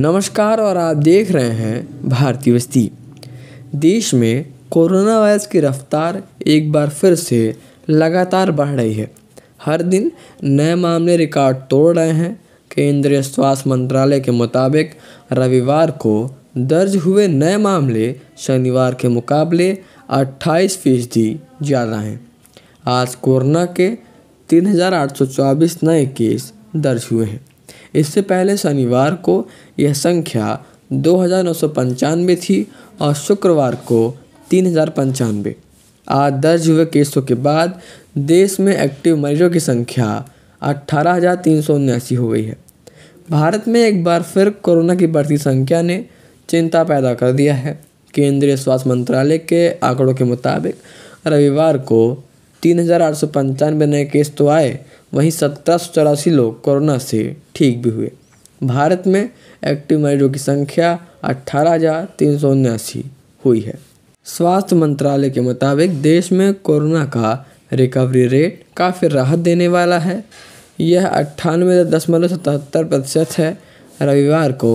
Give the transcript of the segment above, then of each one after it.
नमस्कार और आप देख रहे हैं भारतीय बस्ती देश में कोरोना वायरस की रफ्तार एक बार फिर से लगातार बढ़ रही है हर दिन नए मामले रिकॉर्ड तोड़ रहे हैं केंद्रीय स्वास्थ्य मंत्रालय के मुताबिक रविवार को दर्ज हुए नए मामले शनिवार के मुकाबले 28 फीसदी ज़्यादा हैं आज कोरोना के 3,824 नए केस दर्ज हुए हैं इससे पहले शनिवार को यह संख्या दो हज़ार नौ सौ पंचानवे थी और शुक्रवार को तीन हज़ार पंचानवे आज दर्ज हुए केसों के बाद देश में एक्टिव मरीजों की संख्या अट्ठारह हज़ार तीन सौ उन्यासी हो गई है भारत में एक बार फिर कोरोना की बढ़ती संख्या ने चिंता पैदा कर दिया है केंद्रीय स्वास्थ्य मंत्रालय के आंकड़ों के मुताबिक रविवार को तीन हजार आठ सौ पंचानवे नए केस तो आए वहीं सत्रह सौ चौरासी लोग कोरोना से ठीक भी हुए भारत में एक्टिव मरीजों की संख्या अट्ठारह हजार तीन सौ उन्यासी हुई है स्वास्थ्य मंत्रालय के मुताबिक देश में कोरोना का रिकवरी रेट काफ़ी राहत देने वाला है यह अट्ठानवे दशमलव सतहत्तर प्रतिशत है रविवार को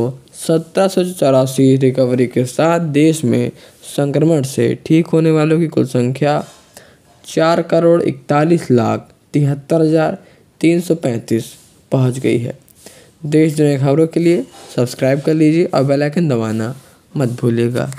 सत्रह सौ चौरासी रिकवरी के साथ देश में संक्रमण से ठीक होने वालों की कुल संख्या चार करोड़ इकतालीस लाख तिहत्तर हज़ार तीन सौ पैंतीस पहुँच गई है देश दुनिया खबरों के लिए सब्सक्राइब कर लीजिए और बेल आइकन दबाना मत भूलिएगा